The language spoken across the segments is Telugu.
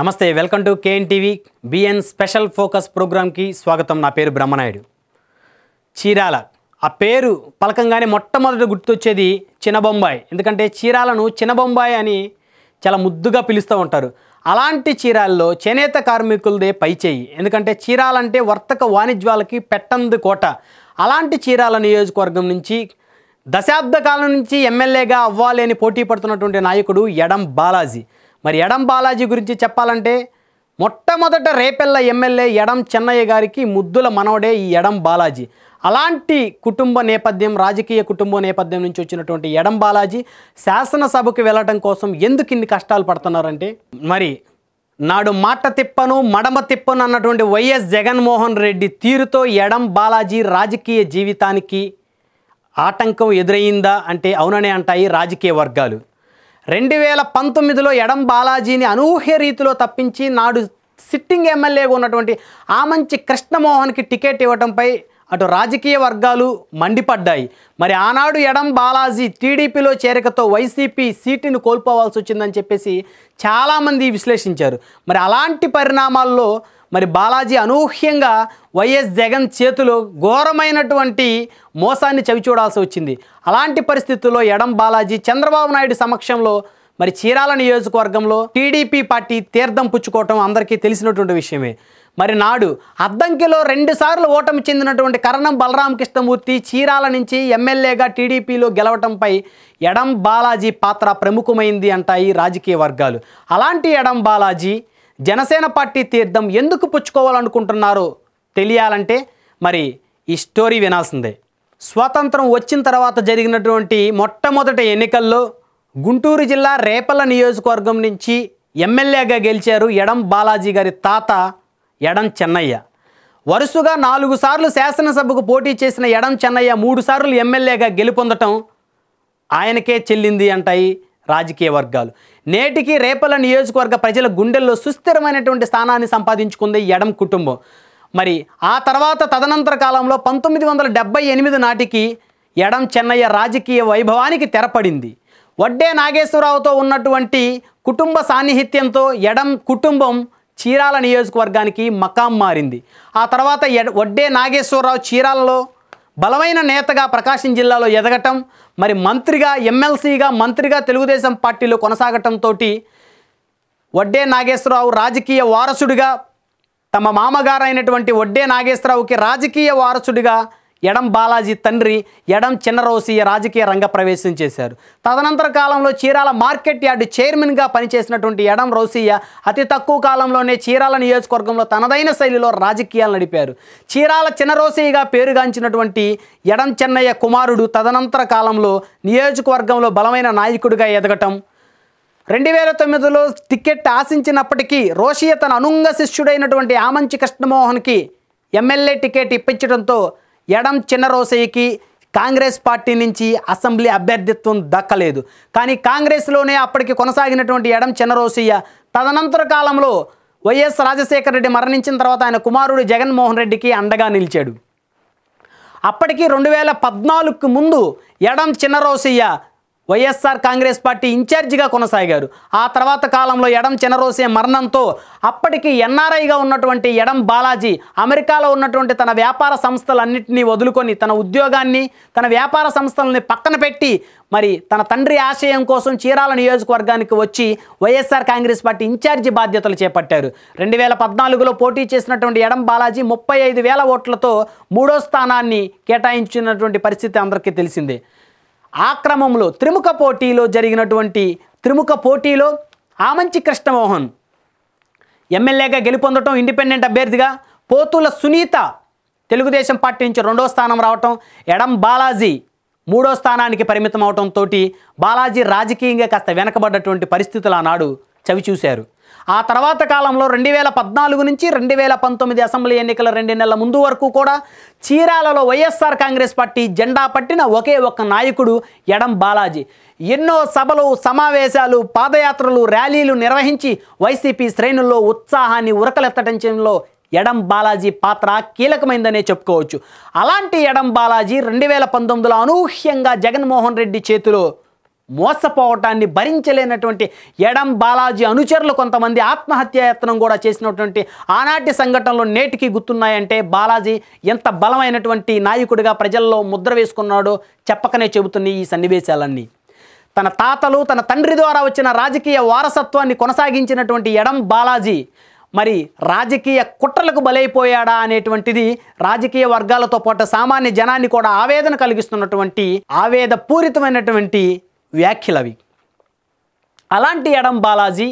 నమస్తే welcome to KN TV BN special focus ప్రోగ్రామ్కి స్వాగతం నా పేరు బ్రహ్మనాయుడు చీరాల ఆ పేరు పలకంగానే మొట్టమొదటి గుర్తొచ్చేది చిన్నబొంబాయి ఎందుకంటే చీరాలను చిన్నబొంబాయి అని చాలా ముద్దుగా పిలుస్తూ ఉంటారు అలాంటి చీరాల్లో చేనేత కార్మికులదే పై చేయి ఎందుకంటే చీరాలంటే వర్తక వాణిజ్యాలకి పెట్టంది కోట అలాంటి చీరాల నియోజకవర్గం నుంచి దశాబ్ద కాలం నుంచి ఎమ్మెల్యేగా అవ్వాలని పోటీ పడుతున్నటువంటి నాయకుడు ఎడం బాలాజీ మరి ఎడం బాలాజీ గురించి చెప్పాలంటే మొట్టమొదట రేపెల్ల ఎమ్మెల్యే ఎడం చెన్నయ్య గారికి ముద్దుల మనవడే ఈ ఎడం బాలాజీ అలాంటి కుటుంబ నేపథ్యం రాజకీయ కుటుంబ నేపథ్యం నుంచి వచ్చినటువంటి ఎడం బాలాజీ శాసనసభకు వెళ్ళటం కోసం ఎందుకు ఇన్ని కష్టాలు పడుతున్నారంటే మరి నాడు మాట తిప్పను మడమ తిప్పను అన్నటువంటి వైఎస్ జగన్మోహన్ రెడ్డి తీరుతో ఎడం బాలాజీ రాజకీయ జీవితానికి ఆటంకం ఎదురయ్యిందా అంటే అవుననే అంటాయి రాజకీయ వర్గాలు రెండు వేల పంతొమ్మిదిలో ఎడం బాలాజీని అనూహ్య రీతిలో తప్పించి నాడు సిట్టింగ్ ఎమ్మెల్యేగా ఉన్నటువంటి ఆ మంచి కృష్ణమోహన్కి టికెట్ ఇవ్వడంపై అటు రాజకీయ వర్గాలు మండిపడ్డాయి మరి ఆనాడు ఎడం బాలాజీ టీడీపీలో చేరికతో వైసీపీ సీటును కోల్పోవాల్సి వచ్చిందని చెప్పేసి చాలామంది విశ్లేషించారు మరి అలాంటి పరిణామాల్లో మరి బాలాజీ అనూహ్యంగా వైఎస్ జగన్ చేతిలో ఘోరమైనటువంటి మోసాన్ని చవిచూడాల్సి వచ్చింది అలాంటి పరిస్థితుల్లో ఎడం బాలాజీ చంద్రబాబు నాయుడు సమక్షంలో మరి చీరాల నియోజకవర్గంలో టీడీపీ పార్టీ తీర్థం పుచ్చుకోవటం అందరికీ తెలిసినటువంటి విషయమే మరి నాడు అద్దంకిలో రెండుసార్లు ఓటమి చెందినటువంటి కరణం కృష్ణమూర్తి చీరాల నుంచి ఎమ్మెల్యేగా టీడీపీలో గెలవటంపై ఎడం బాలాజీ పాత్ర ప్రముఖమైంది అంటాయి రాజకీయ వర్గాలు అలాంటి ఎడం బాలాజీ జనసేన పార్టీ తీర్థం ఎందుకు పుచ్చుకోవాలనుకుంటున్నారో తెలియాలంటే మరి ఈ స్టోరీ వినాల్సిందే స్వాతంత్రం వచ్చిన తర్వాత జరిగినటువంటి మొట్టమొదటి ఎన్నికల్లో గుంటూరు జిల్లా రేపల్ల నియోజకవర్గం నుంచి ఎమ్మెల్యేగా గెలిచారు ఎడం బాలాజీ గారి తాత ఎడం చెన్నయ్య వరుసగా నాలుగు సార్లు శాసనసభకు పోటీ చేసిన ఎడం చెన్నయ్య మూడు సార్లు ఎమ్మెల్యేగా గెలుపొందటం ఆయనకే చెల్లింది అంటాయి రాజకీయ వర్గాలు నేటికి రేపల నియోజకవర్గ ప్రజల గుండెల్లో సుస్థిరమైనటువంటి స్థానాన్ని సంపాదించుకుంది ఎడం కుటుంబం మరి ఆ తర్వాత తదనంతర కాలంలో పంతొమ్మిది వందల ఎనిమిది నాటికి ఎడం చెన్నయ్య రాజకీయ వైభవానికి తెరపడింది వడ్డే నాగేశ్వరరావుతో ఉన్నటువంటి కుటుంబ సాన్నిహిత్యంతో ఎడం కుటుంబం చీరాల నియోజకవర్గానికి మకాం మారింది ఆ తర్వాత వడ్డే నాగేశ్వరరావు చీరాలలో బలమైన నేతగా ప్రకాశం జిల్లాలో ఎదగటం మరి మంత్రిగా ఎమ్మెల్సీగా మంత్రిగా తెలుగుదేశం పార్టీలో కొనసాగటంతో వడ్డే నాగేశ్వరరావు రాజకీయ వారసుడిగా తమ మామగారైనటువంటి వడ్డే నాగేశ్వరరావుకి రాజకీయ వారసుడిగా ఎడం బాలాజీ తండ్రి ఎడం చిన్నరోసియ రాజకీయ రంగ ప్రవేశం చేశారు తదనంతర కాలంలో చీరాల మార్కెట్ యార్డు చైర్మన్గా పనిచేసినటువంటి ఎడం రోసియ్య అతి తక్కువ కాలంలోనే చీరాల నియోజకవర్గంలో తనదైన శైలిలో రాజకీయాలు నడిపారు చీరాల చిన్నరోసయ్యగా పేరుగాంచినటువంటి ఎడం చెన్నయ్య కుమారుడు తదనంతర కాలంలో నియోజకవర్గంలో బలమైన నాయకుడిగా ఎదగటం రెండు వేల తొమ్మిదిలో టికెట్ ఆశించినప్పటికీ రోషయ్య తన అనుంగ శిష్యుడైనటువంటి ఆమంచి కృష్ణమోహన్కి ఎమ్మెల్యే టికెట్ ఇప్పించడంతో ఎడం చిన్నరోసయ్యకి కాంగ్రెస్ పార్టీ నుంచి అసెంబ్లీ అభ్యర్థిత్వం దక్కలేదు కానీ కాంగ్రెస్లోనే అప్పటికి కొనసాగినటువంటి ఎడం చిన్నరోసయ్య తదనంతర కాలంలో వైఎస్ రాజశేఖర రెడ్డి మరణించిన తర్వాత ఆయన కుమారుడు జగన్మోహన్ రెడ్డికి అండగా నిలిచాడు అప్పటికి రెండు వేల పద్నాలుగుకు ముందు ఎడం చిన్నరోసయ్య వైఎస్ఆర్ కాంగ్రెస్ పార్టీ ఇన్ఛార్జిగా కొనసాగారు ఆ తర్వాత కాలంలో ఎడం చెనరోసే మరణంతో అప్పటికి ఎన్ఆర్ఐగా ఉన్నటువంటి ఎడం బాలాజీ అమెరికాలో ఉన్నటువంటి తన వ్యాపార సంస్థలన్నింటినీ వదులుకొని తన ఉద్యోగాన్ని తన వ్యాపార సంస్థలని పక్కన పెట్టి మరి తన తండ్రి ఆశయం కోసం చీరాల నియోజకవర్గానికి వచ్చి వైఎస్ఆర్ కాంగ్రెస్ పార్టీ ఇన్ఛార్జి బాధ్యతలు చేపట్టారు రెండు వేల పద్నాలుగులో పోటీ చేసినటువంటి ఎడం బాలాజీ ముప్పై ఐదు వేల ఓట్లతో మూడో స్థానాన్ని కేటాయించినటువంటి పరిస్థితి అందరికీ తెలిసిందే ఆ క్రమంలో త్రిముఖ పోటీలో జరిగినటువంటి త్రిముఖ పోటీలో ఆమంచి కృష్ణమోహన్ ఎమ్మెల్యేగా గెలుపొందటం ఇండిపెండెంట్ అభ్యర్థిగా పోతుల సునీత తెలుగుదేశం పార్టీ నుంచి రెండో స్థానం రావటం ఎడం బాలాజీ మూడో స్థానానికి పరిమితం అవటంతో బాలాజీ రాజకీయంగా కాస్త వెనకబడ్డటువంటి పరిస్థితులు ఆనాడు చవిచూశారు ఆ తర్వాత కాలంలో రెండు వేల పద్నాలుగు నుంచి రెండు వేల పంతొమ్మిది అసెంబ్లీ ఎన్నికల రెండు నెలల ముందు వరకు కూడా చీరాలలో వైఎస్ఆర్ కాంగ్రెస్ పార్టీ జెండా పట్టిన ఒకే ఒక్క నాయకుడు ఎడం బాలాజీ ఎన్నో సభలు సమావేశాలు పాదయాత్రలు ర్యాలీలు నిర్వహించి వైసీపీ శ్రేణుల్లో ఉత్సాహాన్ని ఉరకలెత్తటించడంలో ఎడం బాలాజీ పాత్ర కీలకమైందనే చెప్పుకోవచ్చు అలాంటి ఎడం బాలాజీ రెండు వేల పంతొమ్మిదిలో అనూహ్యంగా జగన్మోహన్ రెడ్డి చేతిలో మోసపోవటాన్ని భరించలేనటువంటి ఎడం బాలాజీ అనుచరులు కొంతమంది ఆత్మహత్యాయత్నం కూడా చేసినటువంటి ఆనాటి సంఘటనలు నేటికి గుర్తున్నాయంటే బాలాజీ ఎంత బలమైనటువంటి నాయకుడిగా ప్రజల్లో ముద్ర వేసుకున్నాడో చెప్పకనే చెబుతున్నాయి ఈ సన్నివేశాలన్నీ తన తాతలు తన తండ్రి ద్వారా వచ్చిన రాజకీయ వారసత్వాన్ని కొనసాగించినటువంటి ఎడం బాలాజీ మరి రాజకీయ కుట్రలకు బలైపోయాడా అనేటువంటిది రాజకీయ వర్గాలతో పాటు సామాన్య జనాన్ని కూడా ఆవేదన కలిగిస్తున్నటువంటి ఆవేద పూరితమైనటువంటి వ్యాఖ్యలవి అలాంటి ఎడం బాలాజీ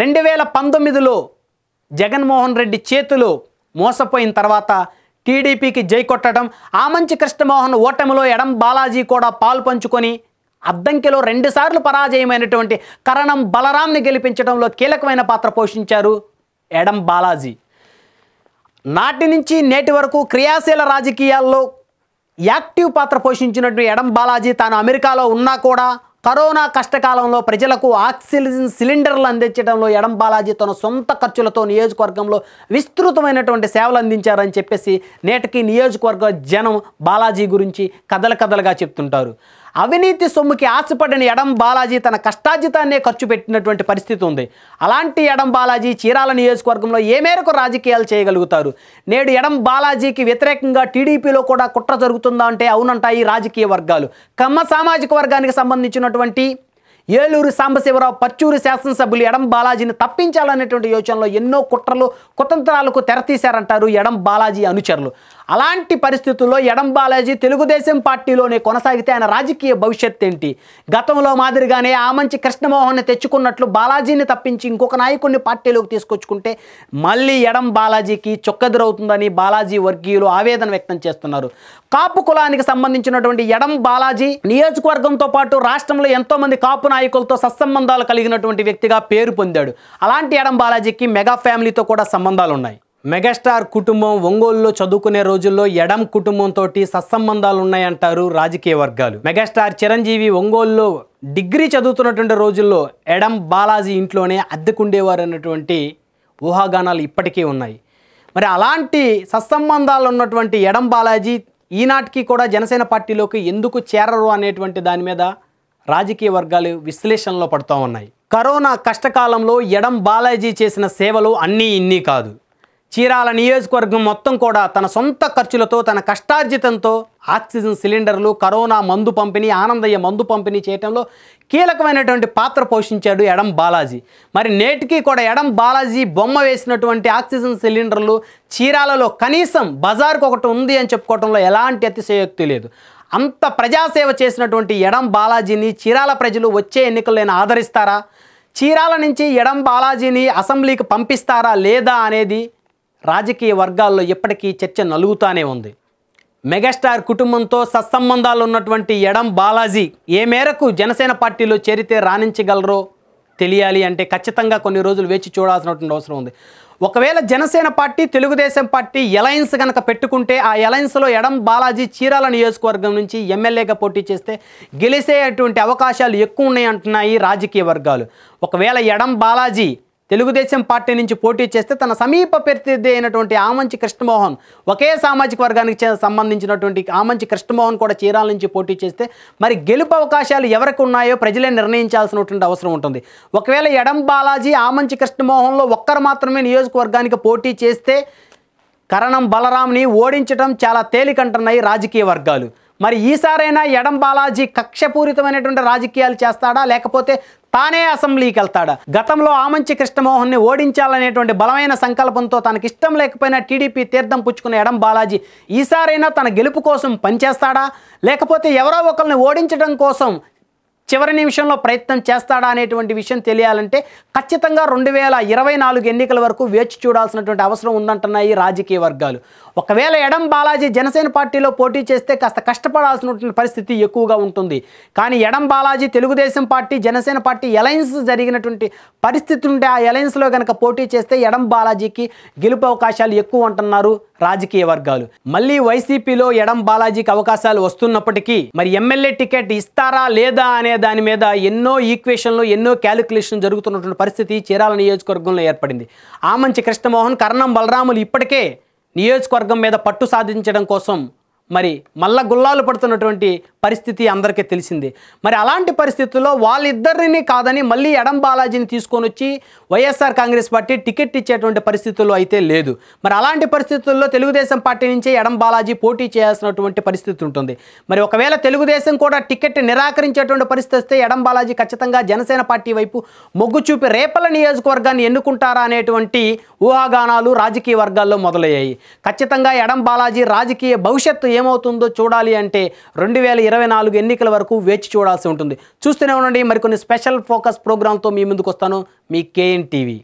రెండు వేల పంతొమ్మిదిలో జగన్మోహన్ రెడ్డి చేతులు మోసపోయిన తర్వాత టీడీపీకి జై కొట్టడం ఆ మంచి కృష్ణమోహన్ ఓటమిలో ఎడం బాలాజీ కూడా పాలు పంచుకొని అద్దంకిలో రెండుసార్లు పరాజయమైనటువంటి కరణం బలరాంని గెలిపించడంలో కీలకమైన పాత్ర పోషించారు ఎడం బాలాజీ నాటి నుంచి నేటి వరకు క్రియాశీల రాజకీయాల్లో యాక్టివ్ పాత్ర పోషించినటువంటి ఎడం బాలాజీ తాను అమెరికాలో ఉన్నా కూడా కరోనా కష్టకాలంలో ప్రజలకు ఆక్సిజన్ సిలిండర్లు అందించడంలో ఎడం బాలాజీ తన సొంత ఖర్చులతో నియోజకవర్గంలో విస్తృతమైనటువంటి సేవలు అందించారని చెప్పేసి నేటికి నియోజకవర్గ జనం బాలాజీ గురించి కథల కథలుగా చెప్తుంటారు అవినీతి సొమ్ముకి ఆశపడిన ఎడం బాలాజీ తన కష్టాజితాన్నే ఖర్చు పెట్టినటువంటి పరిస్థితి ఉంది అలాంటి ఎడం బాలాజీ చీరాల నియోజకవర్గంలో ఏ మేరకు రాజకీయాలు చేయగలుగుతారు నేడు ఎడం బాలాజీకి వ్యతిరేకంగా టీడీపీలో కూడా కుట్ర జరుగుతుందా అంటే అవునంటాయి రాజకీయ వర్గాలు కమ్మ సామాజిక వర్గానికి సంబంధించినటువంటి ఏలూరు సాంబశివరావు పచ్చూరు శాసనసభ్యులు ఎడం బాలాజీని తప్పించాలనేటువంటి యోచనలో ఎన్నో కుట్రలు కుతంత్రాలకు తెరతీశారంటారు ఎడం బాలాజీ అనుచరులు అలాంటి పరిస్థితుల్లో ఎడం బాలాజీ తెలుగుదేశం పార్టీలోనే కొనసాగితే ఆయన రాజకీయ భవిష్యత్ ఏంటి గతంలో మాదిరిగానే ఆ మంచి కృష్ణమోహన్ని తెచ్చుకున్నట్లు బాలాజీని తప్పించి ఇంకొక నాయకుడిని పార్టీలోకి తీసుకొచ్చుకుంటే మళ్ళీ ఎడం బాలాజీకి చొక్కదురవుతుందని బాలాజీ వర్గీయులు ఆవేదన వ్యక్తం చేస్తున్నారు కాపు కులానికి సంబంధించినటువంటి ఎడం బాలాజీ నియోజకవర్గంతో పాటు రాష్ట్రంలో ఎంతోమంది కాపు నాయకులతో సత్సంబంధాలు కలిగినటువంటి వ్యక్తిగా పేరు పొందాడు అలాంటి ఎడం బాలాజీకి మెగా ఫ్యామిలీతో కూడా సంబంధాలు ఉన్నాయి మెగాస్టార్ కుటుంబం ఒంగోలులో చదువుకునే రోజుల్లో ఎడం కుటుంబంతో సత్సంబంధాలు ఉన్నాయంటారు రాజకీయ వర్గాలు మెగాస్టార్ చిరంజీవి ఒంగోలులో డిగ్రీ చదువుతున్నటువంటి రోజుల్లో ఎడం బాలాజీ ఇంట్లోనే అద్దెకుండేవారు అన్నటువంటి ఊహాగానాలు ఇప్పటికీ ఉన్నాయి మరి అలాంటి సత్సంబంధాలు ఉన్నటువంటి ఎడం బాలాజీ ఈనాటికి కూడా జనసేన పార్టీలోకి ఎందుకు చేరరు అనేటువంటి దాని మీద రాజకీయ వర్గాలు విశ్లేషణలో పడుతూ ఉన్నాయి కరోనా కష్టకాలంలో ఎడం బాలాజీ చేసిన సేవలు అన్నీ ఇన్నీ కాదు చీరాల నియోజకవర్గం మొత్తం కూడా తన సొంత ఖర్చులతో తన కష్టార్జితంతో ఆక్సిజన్ సిలిండర్లు కరోనా మందు పంపిణీ ఆనందయ్య మందు పంపిణీ చేయడంలో కీలకమైనటువంటి పాత్ర పోషించాడు ఎడం బాలాజీ మరి నేటికి కూడా ఎడం బాలాజీ బొమ్మ వేసినటువంటి ఆక్సిజన్ సిలిండర్లు చీరాలలో కనీసం బజార్కు ఒకటి ఉంది అని చెప్పుకోవడంలో ఎలాంటి అతిశయోక్తి లేదు అంత ప్రజాసేవ చేసినటువంటి ఎడం బాలాజీని చీరాల ప్రజలు వచ్చే ఎన్నికల్లో ఆదరిస్తారా చీరాల నుంచి ఎడం బాలాజీని అసెంబ్లీకి పంపిస్తారా లేదా అనేది రాజకీయ వర్గాల్లో ఇప్పటికీ చర్చ నలుగుతానే ఉంది మెగాస్టార్ కుటుంబంతో సత్సంబంధాలు ఉన్నటువంటి ఎడం బాలాజీ ఏ మేరకు జనసేన పార్టీలో చేరితే రాణించగలరో తెలియాలి అంటే ఖచ్చితంగా కొన్ని రోజులు వేచి చూడాల్సినటువంటి అవసరం ఉంది ఒకవేళ Janasena party Telugudesam party alliance కనుక పెట్టుకుంటే ఆ ఎలయన్స్లో ఎడం బాలాజీ చీరాల నియోజకవర్గం నుంచి ఎమ్మెల్యేగా పోటీ చేస్తే గెలిసేటువంటి అవకాశాలు ఎక్కువ ఉన్నాయి అంటున్నాయి రాజకీయ వర్గాలు ఒకవేళ ఎడం బాలాజీ తెలుగుదేశం పార్టీ నుంచి పోటీ చేస్తే తన సమీప ప్రతినిధి అయినటువంటి ఆమంచి కృష్ణమోహన్ ఒకే సామాజిక వర్గానికి సంబంధించినటువంటి ఆమంచి కృష్ణమోహన్ కూడా చీరాల నుంచి పోటీ చేస్తే మరి గెలుపు అవకాశాలు ఎవరికి ఉన్నాయో ప్రజలే నిర్ణయించాల్సినటువంటి అవసరం ఉంటుంది ఒకవేళ ఎడం బాలాజీ ఆమంచి కృష్ణమోహన్లో ఒక్కరు మాత్రమే నియోజకవర్గానికి పోటీ చేస్తే కరణం బలరాంని ఓడించడం చాలా తేలికంటున్నాయి రాజకీయ వర్గాలు మరి ఈసారైనా ఎడం బాలాజీ కక్షపూరితమైనటువంటి రాజకీయాలు చేస్తాడా లేకపోతే తానే అసెంబ్లీకి వెళ్తాడా గతంలో ఆమంచి కృష్ణమోహన్ని ఓడించాలనేటువంటి బలమైన సంకల్పంతో తనకిష్టం లేకపోయినా టీడీపీ తీర్థం పుచ్చుకున్న ఎడం బాలాజీ ఈసారైనా తన గెలుపు కోసం పనిచేస్తాడా లేకపోతే ఎవరో ఒకరిని ఓడించడం కోసం చివరి నిమిషంలో ప్రయత్నం చేస్తాడా అనేటువంటి విషయం తెలియాలంటే ఖచ్చితంగా రెండు వేల ఇరవై నాలుగు ఎన్నికల వరకు వేచి చూడాల్సినటువంటి అవసరం ఉందంటున్నాయి రాజకీయ వర్గాలు ఒకవేళ ఎడం బాలాజీ జనసేన పార్టీలో పోటీ చేస్తే కాస్త కష్టపడాల్సినటువంటి పరిస్థితి ఎక్కువగా ఉంటుంది కానీ Yedam Balaji Telugudesam party Janasena party alliance జరిగినటువంటి పరిస్థితి ఉంటే ఆ ఎలయన్స్లో కనుక పోటీ చేస్తే ఎడం బాలాజీకి గెలుపు అవకాశాలు ఎక్కువ అంటున్నారు రాజకీయ వర్గాలు మళ్ళీ వైసీపీలో ఎడం బాలాజీకి అవకాశాలు వస్తున్నప్పటికీ మరి ఎమ్మెల్యే టికెట్ ఇస్తారా లేదా అనే దాని మీద ఎన్నో ఈక్వేషన్లు ఎన్నో క్యాలిక్యులేషన్ జరుగుతున్నటువంటి పరిస్థితి చీరాల నియోజకవర్గంలో ఏర్పడింది ఆమంచి కృష్ణమోహన్ కర్ణం బలరాములు ఇప్పటికే నియోజకవర్గం మీద పట్టు సాధించడం కోసం మరి మళ్ళా గుల్లాలు పడుతున్నటువంటి పరిస్థితి అందరికీ తెలిసింది మరి అలాంటి పరిస్థితుల్లో వాళ్ళిద్దరిని కాదని మళ్ళీ ఎడం బాలాజీని తీసుకొని వచ్చి వైఎస్ఆర్ కాంగ్రెస్ పార్టీ టికెట్ ఇచ్చేటువంటి పరిస్థితుల్లో అయితే లేదు మరి అలాంటి పరిస్థితుల్లో తెలుగుదేశం పార్టీ నుంచే ఎడం బాలాజీ పోటీ చేయాల్సినటువంటి పరిస్థితి ఉంటుంది మరి ఒకవేళ తెలుగుదేశం కూడా టికెట్ నిరాకరించేటువంటి పరిస్థితి వస్తే ఎడం బాలాజీ ఖచ్చితంగా జనసేన పార్టీ వైపు మొగ్గు చూపి రేపల నియోజకవర్గాన్ని ఎన్నుకుంటారా అనేటువంటి ఊహాగానాలు రాజకీయ వర్గాల్లో మొదలయ్యాయి ఖచ్చితంగా ఎడం బాలాజీ రాజకీయ భవిష్యత్తు ఏమవుతుందో చూడాలి అంటే రెండు వేల ఇరవై నాలుగు ఎన్నికల వరకు వేచి చూడాల్సి ఉంటుంది చూస్తూనే ఉండండి మరికొన్ని స్పెషల్ ఫోకస్ ప్రోగ్రామ్తో మీ ముందుకు వస్తాను మీ కేఎన్ టీవీ